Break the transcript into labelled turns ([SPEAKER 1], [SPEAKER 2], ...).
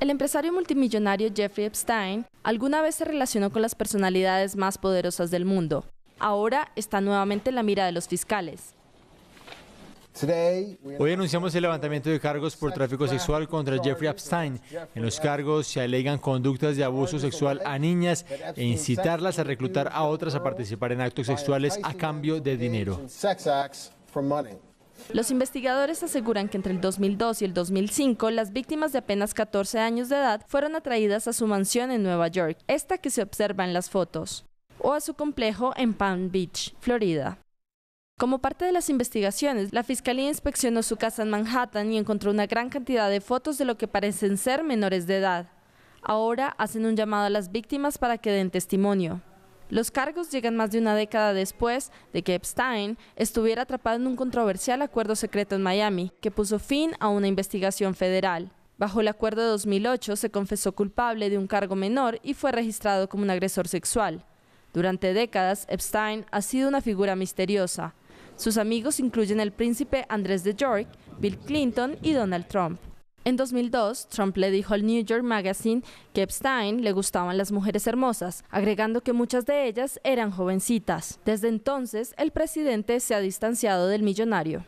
[SPEAKER 1] El empresario multimillonario Jeffrey Epstein alguna vez se relacionó con las personalidades más poderosas del mundo. Ahora está nuevamente en la mira de los fiscales.
[SPEAKER 2] Hoy anunciamos el levantamiento de cargos por tráfico sexual contra Jeffrey Epstein. En los cargos se alegan conductas de abuso sexual a niñas e incitarlas a reclutar a otras a participar en actos sexuales a cambio de dinero.
[SPEAKER 1] Los investigadores aseguran que entre el 2002 y el 2005, las víctimas de apenas 14 años de edad fueron atraídas a su mansión en Nueva York, esta que se observa en las fotos, o a su complejo en Palm Beach, Florida. Como parte de las investigaciones, la fiscalía inspeccionó su casa en Manhattan y encontró una gran cantidad de fotos de lo que parecen ser menores de edad. Ahora hacen un llamado a las víctimas para que den testimonio. Los cargos llegan más de una década después de que Epstein estuviera atrapado en un controversial acuerdo secreto en Miami, que puso fin a una investigación federal. Bajo el acuerdo de 2008 se confesó culpable de un cargo menor y fue registrado como un agresor sexual. Durante décadas, Epstein ha sido una figura misteriosa. Sus amigos incluyen el príncipe Andrés de York, Bill Clinton y Donald Trump. En 2002, Trump le dijo al New York Magazine que Epstein le gustaban las mujeres hermosas, agregando que muchas de ellas eran jovencitas. Desde entonces, el presidente se ha distanciado del millonario.